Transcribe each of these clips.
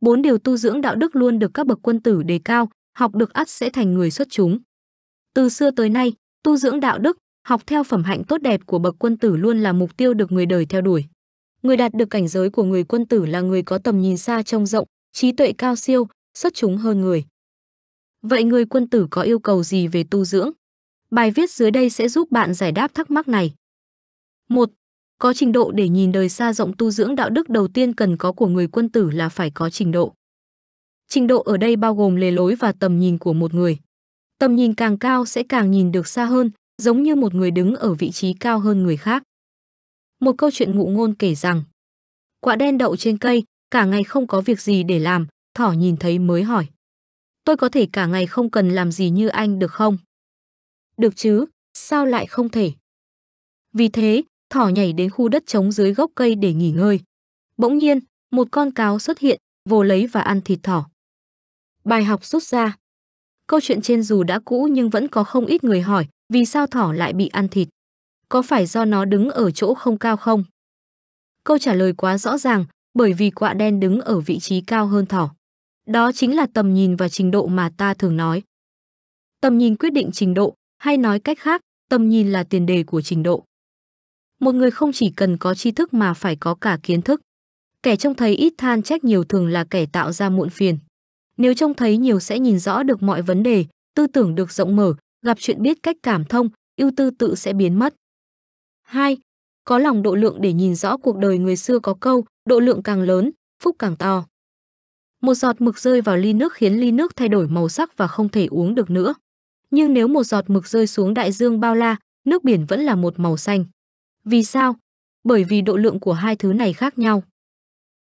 bốn điều tu dưỡng đạo đức luôn được các bậc quân tử đề cao, học được ắt sẽ thành người xuất chúng. Từ xưa tới nay, tu dưỡng đạo đức, học theo phẩm hạnh tốt đẹp của bậc quân tử luôn là mục tiêu được người đời theo đuổi. Người đạt được cảnh giới của người quân tử là người có tầm nhìn xa trông rộng, trí tuệ cao siêu, xuất chúng hơn người. Vậy người quân tử có yêu cầu gì về tu dưỡng? Bài viết dưới đây sẽ giúp bạn giải đáp thắc mắc này. Một có trình độ để nhìn đời xa rộng tu dưỡng đạo đức đầu tiên cần có của người quân tử là phải có trình độ. Trình độ ở đây bao gồm lề lối và tầm nhìn của một người. Tầm nhìn càng cao sẽ càng nhìn được xa hơn, giống như một người đứng ở vị trí cao hơn người khác. Một câu chuyện ngụ ngôn kể rằng, quả đen đậu trên cây, cả ngày không có việc gì để làm, thỏ nhìn thấy mới hỏi. Tôi có thể cả ngày không cần làm gì như anh được không? Được chứ, sao lại không thể? Vì thế, thỏ nhảy đến khu đất trống dưới gốc cây để nghỉ ngơi. Bỗng nhiên, một con cáo xuất hiện, vồ lấy và ăn thịt thỏ. Bài học rút ra Câu chuyện trên dù đã cũ nhưng vẫn có không ít người hỏi vì sao thỏ lại bị ăn thịt. Có phải do nó đứng ở chỗ không cao không? Câu trả lời quá rõ ràng bởi vì quạ đen đứng ở vị trí cao hơn thỏ. Đó chính là tầm nhìn và trình độ mà ta thường nói. Tầm nhìn quyết định trình độ, hay nói cách khác, tầm nhìn là tiền đề của trình độ một người không chỉ cần có tri thức mà phải có cả kiến thức. Kẻ trông thấy ít than trách nhiều thường là kẻ tạo ra muộn phiền. Nếu trông thấy nhiều sẽ nhìn rõ được mọi vấn đề, tư tưởng được rộng mở, gặp chuyện biết cách cảm thông, ưu tư tự sẽ biến mất. 2. Có lòng độ lượng để nhìn rõ cuộc đời người xưa có câu, độ lượng càng lớn, phúc càng to. Một giọt mực rơi vào ly nước khiến ly nước thay đổi màu sắc và không thể uống được nữa. Nhưng nếu một giọt mực rơi xuống đại dương bao la, nước biển vẫn là một màu xanh. Vì sao? Bởi vì độ lượng của hai thứ này khác nhau.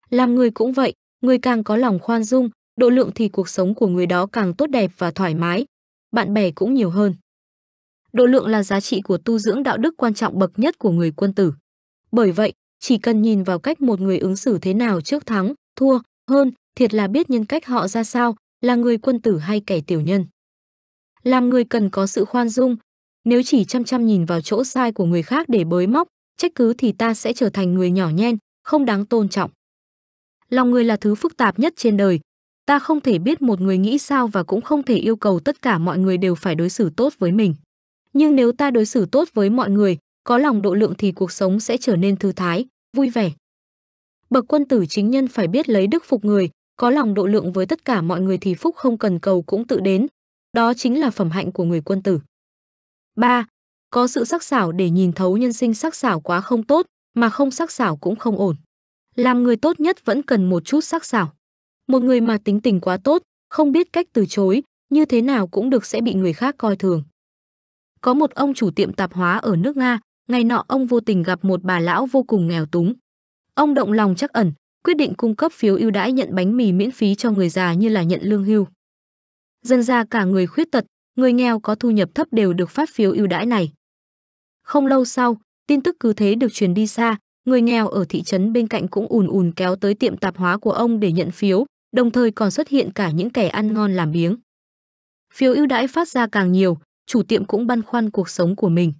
Làm người cũng vậy, người càng có lòng khoan dung, độ lượng thì cuộc sống của người đó càng tốt đẹp và thoải mái, bạn bè cũng nhiều hơn. Độ lượng là giá trị của tu dưỡng đạo đức quan trọng bậc nhất của người quân tử. Bởi vậy, chỉ cần nhìn vào cách một người ứng xử thế nào trước thắng, thua, hơn, thiệt là biết nhân cách họ ra sao, là người quân tử hay kẻ tiểu nhân. Làm người cần có sự khoan dung, nếu chỉ chăm chăm nhìn vào chỗ sai của người khác để bới móc trách cứ thì ta sẽ trở thành người nhỏ nhen không đáng tôn trọng lòng người là thứ phức tạp nhất trên đời ta không thể biết một người nghĩ sao và cũng không thể yêu cầu tất cả mọi người đều phải đối xử tốt với mình nhưng nếu ta đối xử tốt với mọi người có lòng độ lượng thì cuộc sống sẽ trở nên thư thái vui vẻ bậc quân tử chính nhân phải biết lấy đức phục người có lòng độ lượng với tất cả mọi người thì phúc không cần cầu cũng tự đến đó chính là phẩm hạnh của người quân tử 3. Có sự sắc sảo để nhìn thấu nhân sinh sắc sảo quá không tốt, mà không sắc sảo cũng không ổn. Làm người tốt nhất vẫn cần một chút sắc sảo. Một người mà tính tình quá tốt, không biết cách từ chối, như thế nào cũng được sẽ bị người khác coi thường. Có một ông chủ tiệm tạp hóa ở nước Nga, ngày nọ ông vô tình gặp một bà lão vô cùng nghèo túng. Ông động lòng chắc ẩn, quyết định cung cấp phiếu ưu đãi nhận bánh mì miễn phí cho người già như là nhận lương hưu. Dân ra cả người khuyết tật, người nghèo có thu nhập thấp đều được phát phiếu ưu đãi này. Không lâu sau, tin tức cứ thế được truyền đi xa, người nghèo ở thị trấn bên cạnh cũng ùn ùn kéo tới tiệm tạp hóa của ông để nhận phiếu, đồng thời còn xuất hiện cả những kẻ ăn ngon làm biếng. Phiếu ưu đãi phát ra càng nhiều, chủ tiệm cũng băn khoăn cuộc sống của mình.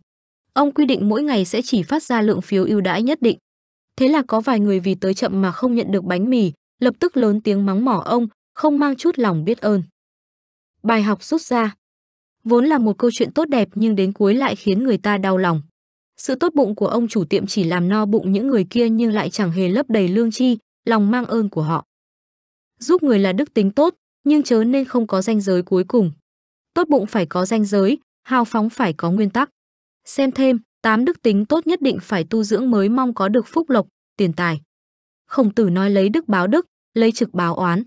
Ông quy định mỗi ngày sẽ chỉ phát ra lượng phiếu ưu đãi nhất định. Thế là có vài người vì tới chậm mà không nhận được bánh mì, lập tức lớn tiếng mắng mỏ ông, không mang chút lòng biết ơn. Bài học rút ra, Vốn là một câu chuyện tốt đẹp nhưng đến cuối lại khiến người ta đau lòng. Sự tốt bụng của ông chủ tiệm chỉ làm no bụng những người kia nhưng lại chẳng hề lấp đầy lương chi, lòng mang ơn của họ. Giúp người là đức tính tốt, nhưng chớ nên không có ranh giới cuối cùng. Tốt bụng phải có ranh giới, hào phóng phải có nguyên tắc. Xem thêm, tám đức tính tốt nhất định phải tu dưỡng mới mong có được phúc lộc, tiền tài. Khổng tử nói lấy đức báo đức, lấy trực báo oán.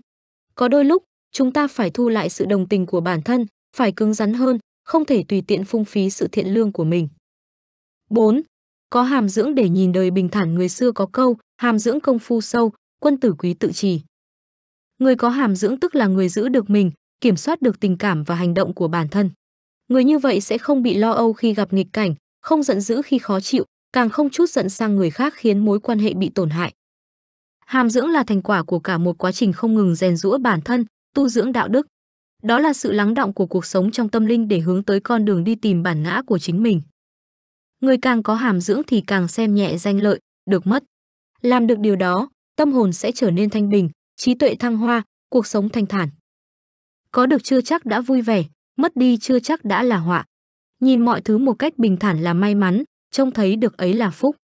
Có đôi lúc, chúng ta phải thu lại sự đồng tình của bản thân, phải cứng rắn hơn, không thể tùy tiện phung phí sự thiện lương của mình. 4. Có hàm dưỡng để nhìn đời bình thản người xưa có câu, hàm dưỡng công phu sâu, quân tử quý tự trì. Người có hàm dưỡng tức là người giữ được mình, kiểm soát được tình cảm và hành động của bản thân. Người như vậy sẽ không bị lo âu khi gặp nghịch cảnh, không giận dữ khi khó chịu, càng không chút giận sang người khác khiến mối quan hệ bị tổn hại. Hàm dưỡng là thành quả của cả một quá trình không ngừng rèn rũa bản thân, tu dưỡng đạo đức. Đó là sự lắng động của cuộc sống trong tâm linh để hướng tới con đường đi tìm bản ngã của chính mình. Người càng có hàm dưỡng thì càng xem nhẹ danh lợi, được mất. Làm được điều đó, tâm hồn sẽ trở nên thanh bình, trí tuệ thăng hoa, cuộc sống thanh thản. Có được chưa chắc đã vui vẻ, mất đi chưa chắc đã là họa. Nhìn mọi thứ một cách bình thản là may mắn, trông thấy được ấy là phúc.